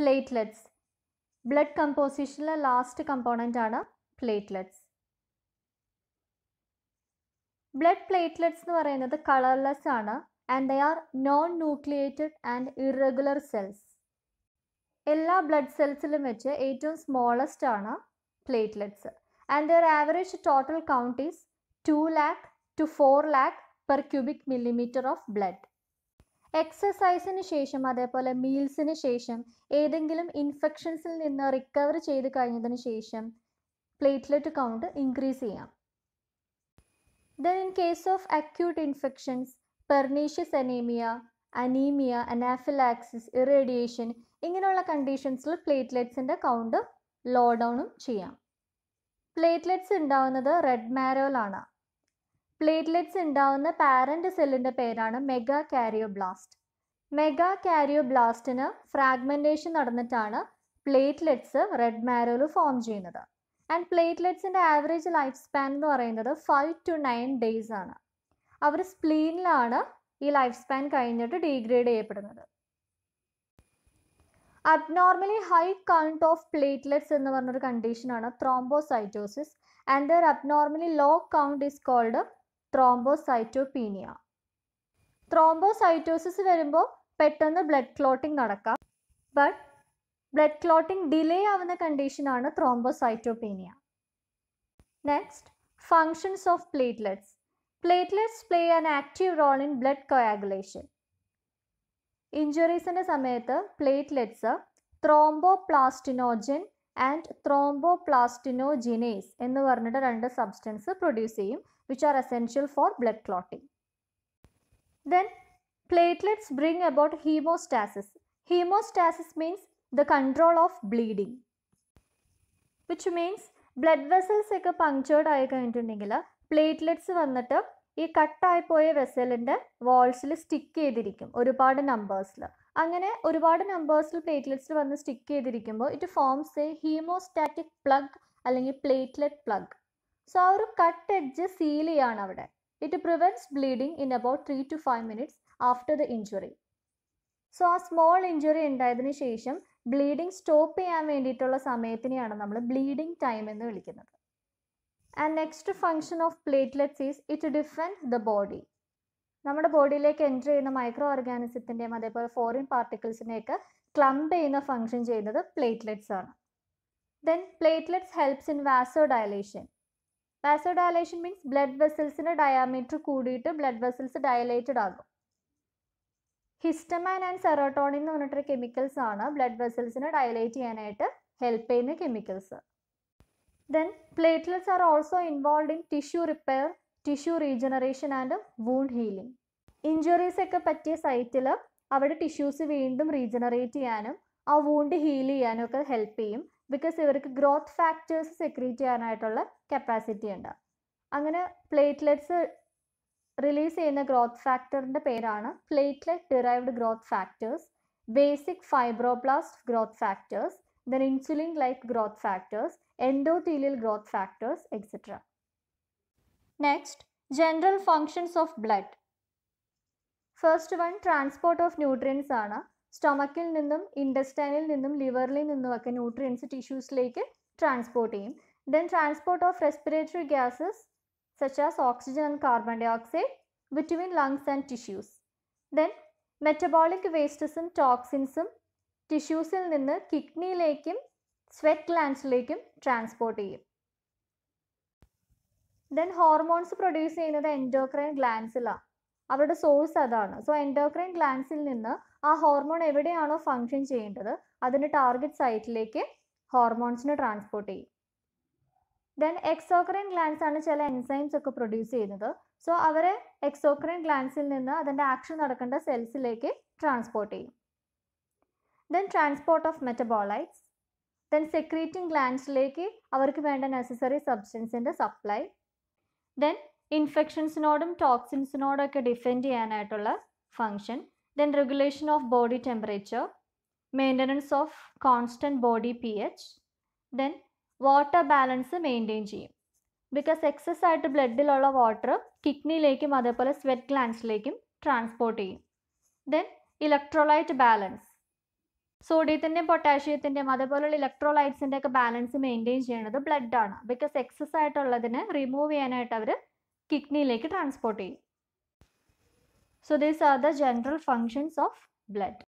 Platelets blood കമ്പോസിഷനിലെ last component ആണ് platelets blood platelets എന്ന് പറയുന്നത് കളർലെസ് ആണ് and the are non nucleated and irregular cells എല്ലാ ബ്ലഡ് സെൽസിലും വെച്ച് ഏറ്റവും സ്മോളസ്റ്റ് ആണ് platelets and the average total count is two lakh to four lakh per cubic millimetre of blood എക്സസൈസിന് ശേഷം അതേപോലെ മീൽസിന് ശേഷം ഏതെങ്കിലും ഇൻഫെക്ഷൻസിൽ നിന്ന് റിക്കവർ ചെയ്ത് കഴിഞ്ഞതിന് ശേഷം പ്ലേറ്റ്ലെറ്റ് കൗണ്ട് ഇൻക്രീസ് ചെയ്യാം then in case of acute infections pernicious anaemia anaemia anaphylaxis irradiation ഇങ്ങനെയുള്ള കണ്ടീഷൻസിൽ പ്ലേറ്റ്ലെറ്റ്സിൻ്റെ കൗണ്ട് ലോ ഡൗണും ചെയ്യാം പ്ലേറ്റ്ലെറ്റ്സ് ഉണ്ടാവുന്നത് റെഡ് മാരോലാണ് പ്ലേറ്റ്ലെറ്റ്സ് ഉണ്ടാവുന്ന പാരൻറ്റ് സെല്ലിൻ്റെ പേരാണ് മെഗാ കാരിയോബ്ലാസ്റ്റ് മെഗാ കാരിയോബ്ലാസ്റ്റിന് ഫ്രാഗ്മെൻറ്റേഷൻ നടന്നിട്ടാണ് പ്ലേറ്റ്ലെറ്റ്സ് റെഡ് മാരോയിൽ ഫോം ചെയ്യുന്നത് ആൻഡ് പ്ലേറ്റ്ലെറ്റ്സിൻ്റെ ആവറേജ് ലൈഫ് സ്പാൻ എന്ന് പറയുന്നത് ഫൈവ് ടു നയൻ ഡേയ്സ് ആണ് അവർ സ്പ്ലീനിലാണ് ഈ ലൈഫ് സ്പാൻ കഴിഞ്ഞിട്ട് ഡീഗ്രേഡ് ചെയ്യപ്പെടുന്നത് abnormally high count of platelets എന്ന് പറഞ്ഞൊരു കണ്ടീഷനാണ് thrombocytosis and the abnormally low count is called thrombocytopenia thrombocytosis വരുമ്പോൾ പെട്ടെന്ന് ബ്ലഡ് ക്ലോട്ടിംഗ് നടക്കാം ബട്ട് ബ്ലഡ് ക്ലോട്ടിംഗ് ഡിലേ ആവുന്ന കണ്ടീഷനാണ് thrombocytopenia next functions of platelets platelets play an active role in blood coagulation ഇഞ്ചുറീസിൻ്റെ സമയത്ത് പ്ലേറ്റ്ലെറ്റ്സ് ത്രോംബോപ്ലാസ്റ്റിനോജൻ ആൻഡ് ത്രോംബോപ്ലാസ്റ്റിനോജിനേസ് എന്ന് പറഞ്ഞിട്ട് രണ്ട് സബ്സ്റ്റൻസ് പ്രൊഡ്യൂസ് ചെയ്യും which are essential for blood clotting. Then platelets bring about hemostasis. Hemostasis means the control of bleeding which means blood vessels ഒക്കെ punctured ആയി കഴിഞ്ഞിട്ടുണ്ടെങ്കിൽ പ്ലേറ്റ്ലെറ്റ്സ് വന്നിട്ട് ഈ കട്ടായി പോയ വെസലിൻ്റെ വാൾസിൽ സ്റ്റിക്ക് ചെയ്തിരിക്കും ഒരുപാട് നമ്പേഴ്സിൽ അങ്ങനെ ഒരുപാട് നമ്പേഴ്സിൽ പ്ലേറ്റ്ലെറ്റ്സിൽ വന്ന് സ്റ്റിക്ക് ചെയ്തിരിക്കുമ്പോൾ it forms a haemostatic plug അല്ലെങ്കിൽ പ്ലേറ്റ്ലെറ്റ് പ്ലഗ് സോ ആ ഒരു കട്ട് എഡ്ജ് സീൽ ചെയ്യാണ് അവിടെ it prevents bleeding in about three to five minutes after the injury so ആ സ്മോൾ ഇഞ്ചുറി ഉണ്ടായതിന് ശേഷം ബ്ലീഡിങ് സ്റ്റോപ്പ് ചെയ്യാൻ വേണ്ടിയിട്ടുള്ള സമയത്തിനെയാണ് നമ്മൾ ബ്ലീഡിങ് ടൈം എന്ന് വിളിക്കുന്നത് and next function of platelets is it defend the body നമ്മുടെ ബോഡിയിലേക്ക് എൻ്റർ ചെയ്യുന്ന മൈക്രോ ഓർഗാനിസത്തിൻ്റെയും അതേപോലെ ഫോറിൻ പാർട്ടിക്കിൾസിനെയൊക്കെ ക്ലംപ് ചെയ്യുന്ന ഫങ്ഷൻ ചെയ്യുന്നത് പ്ലേറ്റ്ലെറ്റ്സ് ആണ് then platelets helps in vasodilation vasodilation means blood വെസൽസിൻ്റെ ഡയാമീറ്റർ കൂടിയിട്ട് ബ്ലഡ് വെസൽസ് ഡയലേറ്റഡ് ആകും ഹിസ്റ്റമാൻ ആൻഡ് സെറോട്ടോണിൻ എന്ന് പറഞ്ഞിട്ടൊരു കെമിക്കൽസ് ആണ് ബ്ലഡ് വെസൽസിനെ ഡയലേറ്റ് ചെയ്യാനായിട്ട് ഹെൽപ്പ് ചെയ്യുന്ന chemicals then platelets are also involve in tissue repair tissue regeneration and wound healing injuries ഒക്കെ പറ്റിയ സൈറ്റിൽ അവിടെ ടിഷ്യൂസ് വീണ്ടും റീജനറേറ്റ് ചെയ്യാനും ആ വൂണ്ട് ഹീൽ ചെയ്യാനും ഒക്കെ ഹെൽപ്പ് ചെയ്യും ബിക്കോസ് ഇവർക്ക് ഗ്രോത്ത് ഫാക്ടേഴ്സ് സെക്രീറ്റ് ചെയ്യാനായിട്ടുള്ള കപ്പാസിറ്റി ഉണ്ട് അങ്ങനെ പ്ലേറ്റ്ലെറ്റ്സ് റിലീസ് ചെയ്യുന്ന ഗ്രോത്ത് ഫാക്ടറിൻ്റെ പേരാണ് platelet derived growth factors basic fibroblast growth factors then insulin like growth factors endothelial growth factors etcetera next general functions of blood first one transport of nutrients ആണ് സ്റ്റൊമക്കിൽ നിന്നും ഇൻഡസ്റ്റൈനിൽ നിന്നും ലിവറിൽ നിന്നുമൊക്കെ ന്യൂട്രിയൻസ് ടിഷ്യൂസിലേക്ക് ട്രാൻസ്പോർട്ട് ചെയ്യും then transport of respiratory gases such as oxygen and carbon dioxide between lungs and tissues then metabolic വേസ്റ്റസും ടോക്സിൻസും ടിഷ്യൂസിൽ നിന്ന് കിഡ്നിയിലേക്കും സ്വെറ്റ് ലാൻഡ്സിലേക്കും ട്രാൻസ്പോർട്ട് ചെയ്യും ദെൻ ഹോർമോൺസ് പ്രൊഡ്യൂസ് ചെയ്യുന്നത് എൻഡോക്രൈൻ ഗ്ലാൻസിലാണ് അവരുടെ സോഴ്സ് അതാണ് സോ എൻഡോക്രൈൻ ഗ്ലാൻസിൽ നിന്ന് ആ ഹോർമോൺ എവിടെയാണോ ഫങ്ഷൻ ചെയ്യേണ്ടത് അതിന് ടാർഗറ്റ് സൈറ്റിലേക്ക് ഹോർമോൺസിന് ട്രാൻസ്പോർട്ട് ചെയ്യും ദെൻ എക്സോക്രൈൻ ഗ്ലാൻസ് ആണ് ചില എൻസൈംസ് ഒക്കെ പ്രൊഡ്യൂസ് ചെയ്യുന്നത് സോ അവരെ എക്സോക്രൈൻ ഗ്ലാൻസിൽ നിന്ന് അതിൻ്റെ ആക്ഷൻ നടക്കേണ്ട സെൽസിലേക്ക് ട്രാൻസ്പോർട്ട് ചെയ്യും then transport of metabolites then secreting ഗ്ലാൻസിലേക്ക് അവർക്ക് വേണ്ട നെസസറി സബ്സ്റ്റൻസിൻ്റെ സപ്ലൈ ദെൻ ഇൻഫെക്ഷൻസിനോടും ടോക്സിൻസിനോടും ഒക്കെ ഡിഫെൻഡ് ചെയ്യാനായിട്ടുള്ള function then regulation of body temperature, maintenance of constant body P H then water balance maintain ചെയ്യും ബിക്കോസ് എക്സസ് ആയിട്ട് ബ്ലഡിലുള്ള വാട്ടർ കിഡ്നിയിലേക്കും അതേപോലെ സ്വെറ്റ് ഗ്ലാൻസിലേക്കും ട്രാൻസ്പോർട്ട് ചെയ്യും ദെൻ ഇലക്ട്രോലൈറ്റ് ബാലൻസ് സോഡിയത്തിൻ്റെയും പൊട്ടാഷ്യത്തിൻ്റെയും അതേപോലെയുള്ള ഇലക്ട്രോലൈറ്റ്സിൻ്റെ ഒക്കെ ബാലൻസ് മെയിൻറ്റെയിൻ ചെയ്യുന്നത് ബ്ലഡാണ് ബിക്കോസ് എക്സസ് ആയിട്ടുള്ളതിനെ റിമൂവ് ചെയ്യാനായിട്ട് അവർ കിഡ്നിയിലേക്ക് ട്രാൻസ്പോർട്ട് ചെയ്യും So these are the general functions of blood.